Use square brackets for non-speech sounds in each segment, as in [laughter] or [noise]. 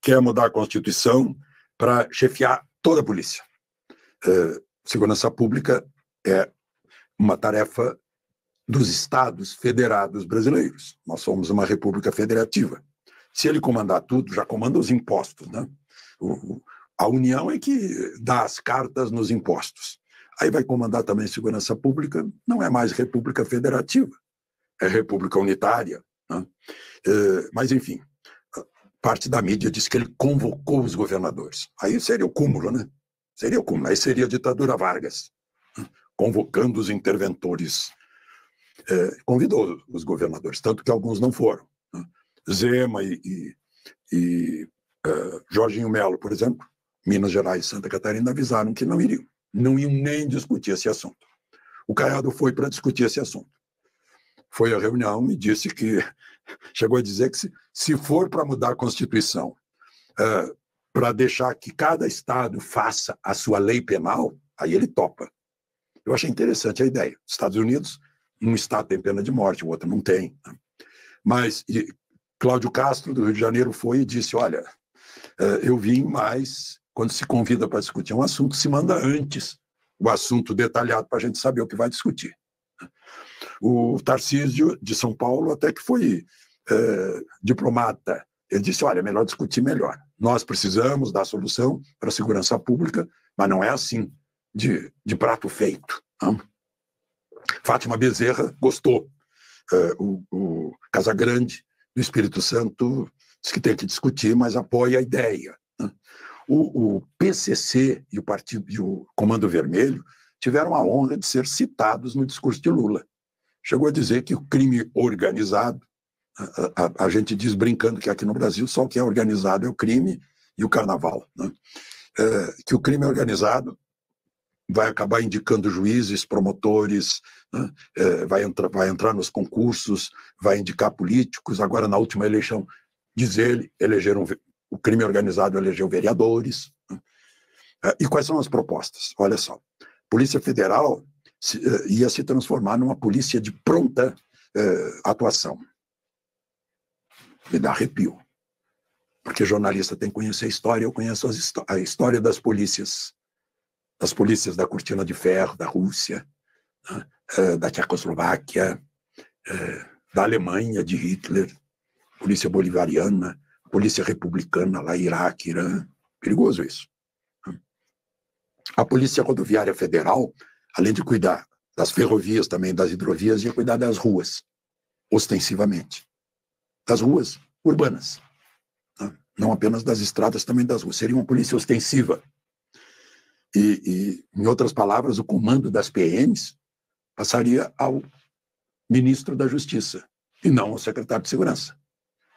quer mudar a Constituição para chefiar toda a polícia. É, segurança pública é uma tarefa dos estados federados brasileiros. Nós somos uma república federativa. Se ele comandar tudo, já comanda os impostos, né? O, a União é que dá as cartas nos impostos. Aí vai comandar também segurança pública, não é mais república federativa, é república unitária. Né? É, mas, enfim, parte da mídia diz que ele convocou os governadores. Aí seria o cúmulo, né? Seria o cúmulo. Aí seria a ditadura Vargas, né? convocando os interventores. É, convidou os governadores, tanto que alguns não foram. Né? Zema e, e, e uh, Jorginho Melo, por exemplo, Minas Gerais e Santa Catarina avisaram que não iriam. Não iam nem discutir esse assunto. O Caiado foi para discutir esse assunto. Foi à reunião e disse que chegou a dizer que se, se for para mudar a Constituição, uh, é, para deixar que cada Estado faça a sua lei penal, aí ele topa. Eu achei interessante a ideia. Estados Unidos, um Estado tem pena de morte, o outro não tem. Né? Mas e, Cláudio Castro, do Rio de Janeiro, foi e disse: Olha, uh, eu vim, mas quando se convida para discutir um assunto, se manda antes o assunto detalhado para a gente saber o que vai discutir. O Tarcísio de São Paulo até que foi eh, diplomata, ele disse: olha, é melhor discutir melhor. Nós precisamos da solução para a segurança pública, mas não é assim, de, de prato feito. Não? Hum. Fátima Bezerra gostou. Eh, o, o Casagrande, do Espírito Santo, disse que tem que discutir, mas apoia a ideia. Né? O, o, PCC e o partido e o Comando Vermelho tiveram a honra de ser citados no discurso de Lula. Chegou a dizer que o crime organizado a, a, gente diz brincando que aqui no Brasil só o que é organizado é o crime e o carnaval. Né? É, que o crime organizado vai acabar indicando juízes, promotores, né? é, vai, entra, vai entrar nos concursos, vai indicar políticos. Agora, na última eleição, diz ele, elegeram, o crime organizado elegeu vereadores. Né? É, e quais são as propostas? Olha só, Polícia Federal se, é, ia se transformar numa polícia de pronta é, atuação me dá arrepio. Porque jornalista tem que conhecer a história, eu conheço as a história das polícias, das polícias da Cortina de Ferro, da Rússia, né? Eh, da Tchecoslováquia, eh, da Alemanha, de Hitler, polícia bolivariana, polícia republicana lá, Iraque, Irã. Perigoso isso. Né. A Polícia Rodoviária Federal, além de cuidar das ferrovias, também das hidrovias, ia cuidar das ruas, ostensivamente das ruas urbanas, né? não apenas das estradas, também das ruas. Seria uma polícia ostensiva. E, e, em outras palavras, o comando das PMs passaria ao ministro da Justiça e não ao secretário de Segurança.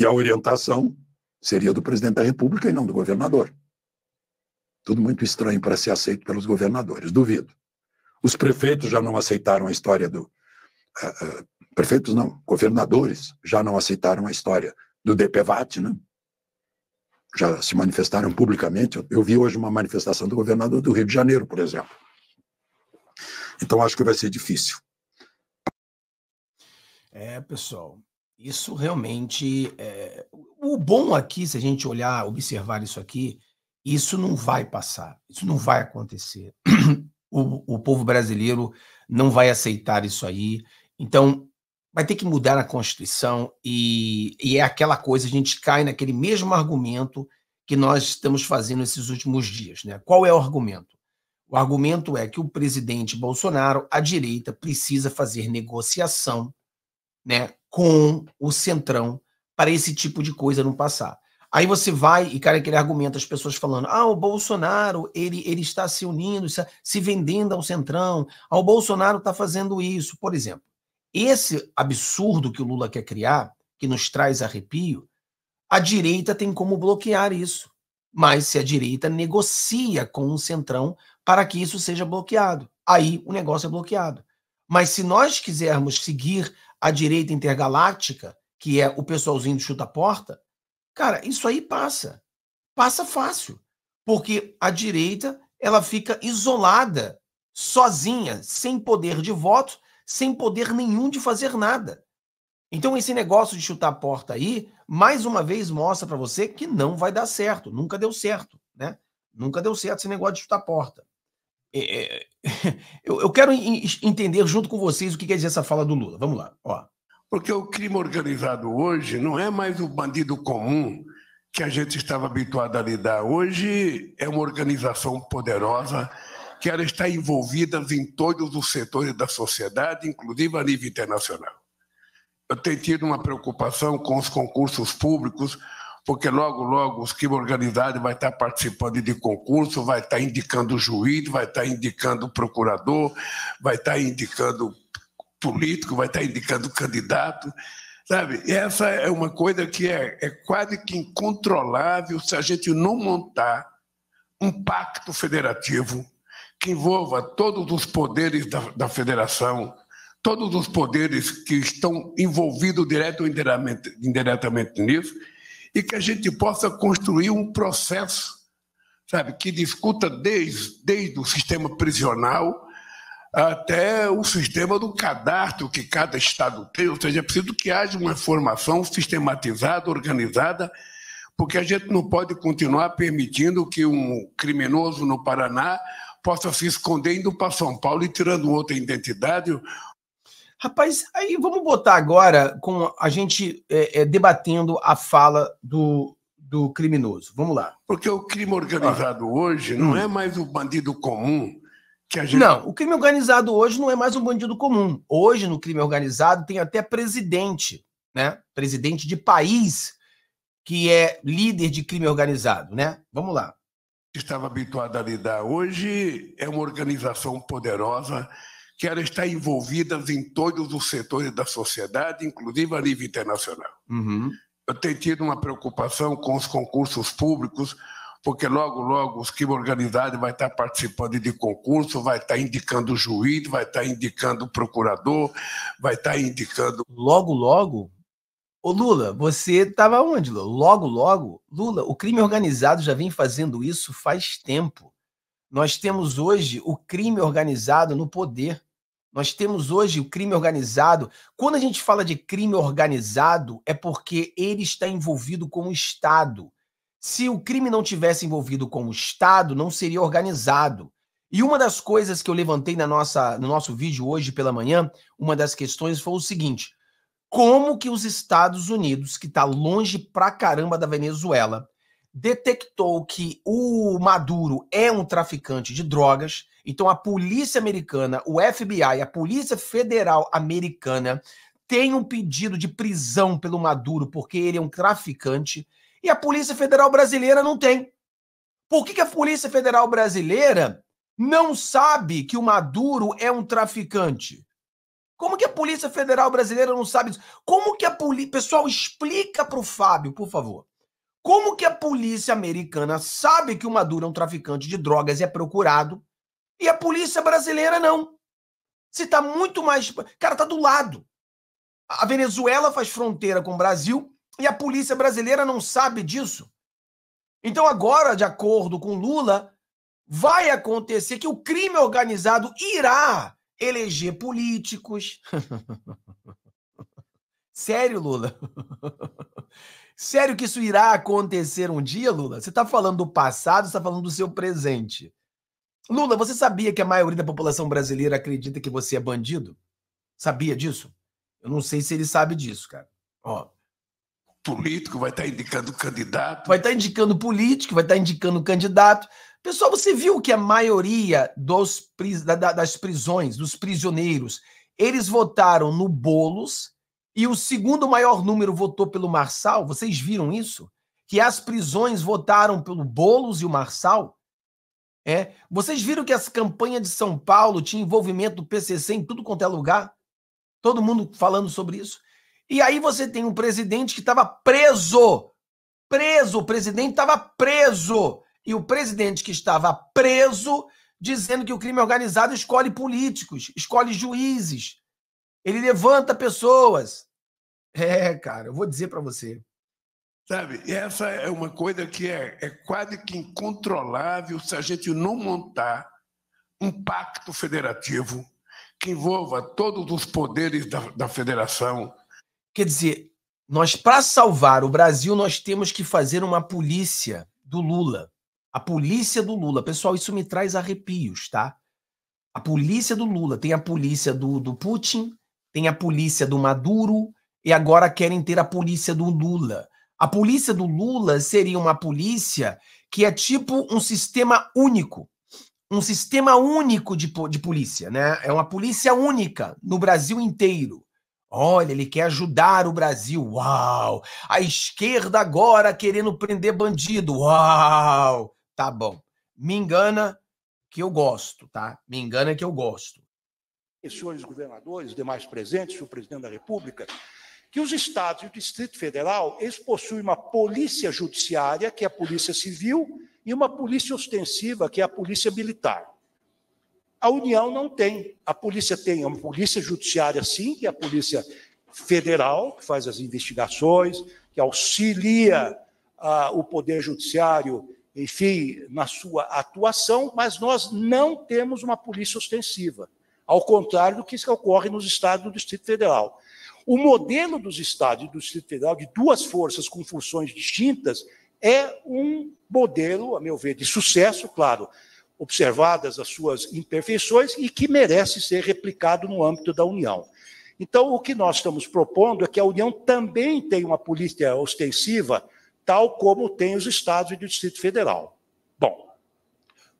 E a orientação seria do presidente da República e não do governador. Tudo muito estranho para ser aceito pelos governadores, duvido. Os prefeitos já não aceitaram a história do, uh, uh, prefeitos não, governadores já não aceitaram a história do DPVAT, né? já se manifestaram publicamente. Eu, vi hoje uma manifestação do governador do Rio de Janeiro, por exemplo. Então acho que vai ser difícil. É, pessoal, isso realmente. É... O bom aqui, se a gente olhar, observar isso aqui, isso não vai passar, isso não vai acontecer. [clears throat] O, o povo brasileiro não vai aceitar isso aí. Então, vai ter que mudar a Constituição e, e é aquela coisa, a gente cai naquele mesmo argumento que nós estamos fazendo esses últimos dias. Né? Qual é o argumento? O argumento é que o presidente Bolsonaro, a direita, precisa fazer negociação né, com o Centrão para esse tipo de coisa não passar. Aí você vai e cara aquele argumento, as pessoas falando: ah, o Bolsonaro ele, ele está se unindo, se vendendo ao Centrão, ah, o Bolsonaro está fazendo isso, por exemplo. Esse absurdo que o Lula quer criar, que nos traz arrepio, a direita tem como bloquear isso. Mas se a direita negocia com o centrão para que isso seja bloqueado, aí o negócio é bloqueado. Mas se nós quisermos seguir a direita intergaláctica, que é o pessoalzinho do chuta-porta, cara, isso aí passa. Passa fácil. Porque a direita ela fica isolada, sozinha, sem poder de voto, sem poder nenhum de fazer nada. Então, esse negócio de chutar a porta aí, mais uma vez mostra para você que não vai dar certo. Nunca deu certo, né? Nunca deu certo esse negócio de chutar a porta. É, é [laughs] eu, eu quero entender junto com vocês o que quer dizer essa fala do Lula. Vamos lá, ó. Porque o crime organizado hoje não é mais o bandido comum que a gente estava habituado a lidar. Hoje é uma organização poderosa que elas estão envolvidas em todos os setores da sociedade, inclusive a nível internacional. Eu tenho tido uma preocupação com os concursos públicos, porque logo, logo os que organizados vai estar participando de concurso, vai estar indicando juiz, vai estar indicando procurador, vai estar indicando político, vai estar indicando candidato. Sabe, essa é uma coisa que é, é quase que incontrolável se a gente não montar um pacto federativo que envolva todos os poderes da, da federação, todos os poderes que estão envolvidos direto ou indiretamente, indiretamente nisso, e que a gente possa construir um processo, sabe, que discuta desde, desde o sistema prisional até o sistema do cadastro que cada estado tem, ou seja, é preciso que haja uma formação sistematizada, organizada, porque a gente não pode continuar permitindo que um criminoso no Paraná possa se esconder indo para São Paulo e tirando outra identidade. Rapaz, aí vamos botar agora com a gente é, é, debatendo a fala do, do criminoso. Vamos lá. Porque o crime organizado ah. hoje não hum. é mais o bandido comum que a gente. Não, o crime organizado hoje não é mais um bandido comum. Hoje, no crime organizado, tem até presidente, né? Presidente de país que é líder de crime organizado, né? Vamos lá estava habituado a lidar. Hoje é uma organização poderosa que ela está envolvida em todos os setores da sociedade, inclusive a nível internacional. Uhum. Eu tenho tido uma preocupação com os concursos públicos, porque logo, logo os que organizados vai estar participando de concurso, vai estar indicando juiz, vai estar indicando procurador, vai estar indicando... Logo, logo? Ô Lula, você estava onde, Lula? Logo, logo, Lula, o crime organizado já vem fazendo isso faz tempo. Nós temos hoje o crime organizado no poder. Nós temos hoje o crime organizado. Quando a gente fala de crime organizado, é porque ele está envolvido com o Estado. Se o crime não tivesse envolvido com o Estado, não seria organizado. E uma das coisas que eu levantei na nossa, no nosso vídeo hoje pela manhã, uma das questões foi o seguinte: como que os Estados Unidos, que está longe pra caramba da Venezuela, detectou que o Maduro é um traficante de drogas. Então a polícia americana, o FBI, a Polícia Federal Americana tem um pedido de prisão pelo Maduro porque ele é um traficante e a Polícia Federal brasileira não tem. Por que, que a Polícia Federal brasileira não sabe que o Maduro é um traficante? Como que a Polícia Federal brasileira não sabe disso? Como que a polícia. Pessoal, explica para o Fábio, por favor. Como que a polícia americana sabe que o Maduro é um traficante de drogas e é procurado, e a polícia brasileira não? Se está muito mais. Cara, tá do lado. A Venezuela faz fronteira com o Brasil e a polícia brasileira não sabe disso. Então, agora, de acordo com Lula, vai acontecer que o crime organizado irá eleger políticos. [laughs] Sério, Lula? Sério que isso irá acontecer um dia, Lula? Você está falando do passado, está falando do seu presente. Lula, você sabia que a maioria da população brasileira acredita que você é bandido? Sabia disso? Eu não sei se ele sabe disso, cara. Ó. Político vai estar tá indicando candidato. Vai estar tá indicando político, vai estar tá indicando candidato. Pessoal, você viu que a maioria dos, das prisões, dos prisioneiros, eles votaram no Bolos e o segundo maior número votou pelo Marçal? Vocês viram isso? Que as prisões votaram pelo Bolos e o Marçal? É. Vocês viram que as campanhas de São Paulo tinha envolvimento do PCC em tudo quanto é lugar? Todo mundo falando sobre isso. E aí você tem um presidente que estava preso. Preso, o presidente estava preso e o presidente que estava preso dizendo que o crime organizado escolhe políticos, escolhe juízes, ele levanta pessoas. É, cara, eu vou dizer para você. Sabe, essa é uma coisa que é, é quase que incontrolável se a gente não montar um pacto federativo que envolva todos os poderes da, da federação. Quer dizer, nós, para salvar o Brasil, nós temos que fazer uma polícia do Lula. A polícia do Lula. Pessoal, isso me traz arrepios, tá? A polícia do Lula. Tem a polícia do, do Putin, tem a polícia do Maduro, e agora querem ter a polícia do Lula. A polícia do Lula seria uma polícia que é tipo um sistema único. Um sistema único de, de polícia, né? É uma polícia única no Brasil inteiro. Olha, ele quer ajudar o Brasil. Uau! A esquerda agora querendo prender bandido. Uau! Tá bom. Me engana que eu gosto, tá? Me engana que eu gosto. E senhores governadores, demais presentes, o presidente da República, que os estados e o Distrito Federal, eles possuem uma polícia judiciária, que é a polícia civil, e uma polícia ostensiva, que é a polícia militar. A União não tem. A polícia tem uma polícia judiciária, sim, que é a polícia federal, que faz as investigações, que auxilia ah, o poder judiciário enfim, na sua atuação, mas nós não temos uma polícia ostensiva, ao contrário do que ocorre nos estados do Distrito Federal. O modelo dos estados e do Distrito Federal, de duas forças com funções distintas, é um modelo, a meu ver, de sucesso, claro, observadas as suas imperfeições e que merece ser replicado no âmbito da União. Então, o que nós estamos propondo é que a União também tenha uma polícia ostensiva tal como tem os estados e o Distrito Federal. Bom,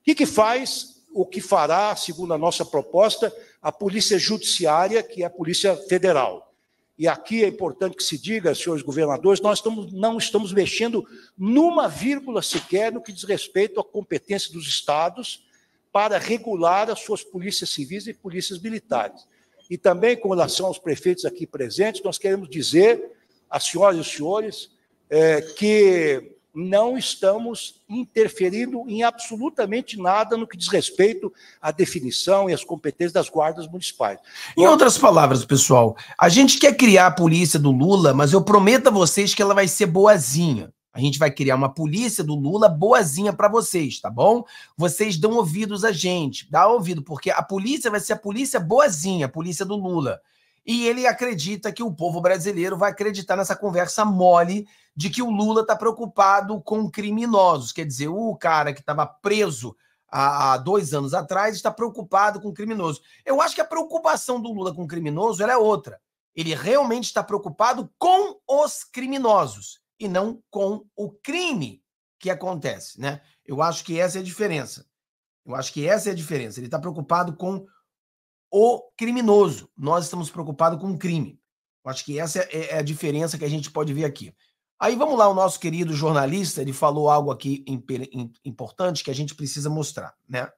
o que, que faz, o que fará, segundo a nossa proposta, a Polícia Judiciária, que é a Polícia Federal? E aqui é importante que se diga, senhores governadores, nós estamos, não estamos mexendo numa vírgula sequer no que diz respeito à competência dos estados para regular as suas polícias civis e polícias militares. E também com relação aos prefeitos aqui presentes, nós queremos dizer às senhoras e senhores é, que não estamos interferindo em absolutamente nada no que diz respeito à definição e às competências das guardas municipais. Em outras palavras, pessoal, a gente quer criar a polícia do Lula, mas eu prometo a vocês que ela vai ser boazinha. A gente vai criar uma polícia do Lula boazinha para vocês, tá bom? Vocês dão ouvidos a gente, dá ouvido, porque a polícia vai ser a polícia boazinha, a polícia do Lula. E ele acredita que o povo brasileiro vai acreditar nessa conversa mole de que o Lula está preocupado com criminosos. Quer dizer, o cara que estava preso há, dois anos atrás está preocupado com criminoso. Eu acho que a preocupação do Lula com criminoso é outra. Ele realmente está preocupado com os criminosos e não com o crime que acontece, né? Eu acho que essa é a diferença. Eu acho que essa é a diferença. Ele está preocupado com o criminoso. Nós estamos preocupados com o crime. acho que essa é, é a diferença que a gente pode ver aqui. Aí vamos lá, o nosso querido jornalista, ele falou algo aqui importante que a gente precisa mostrar, né?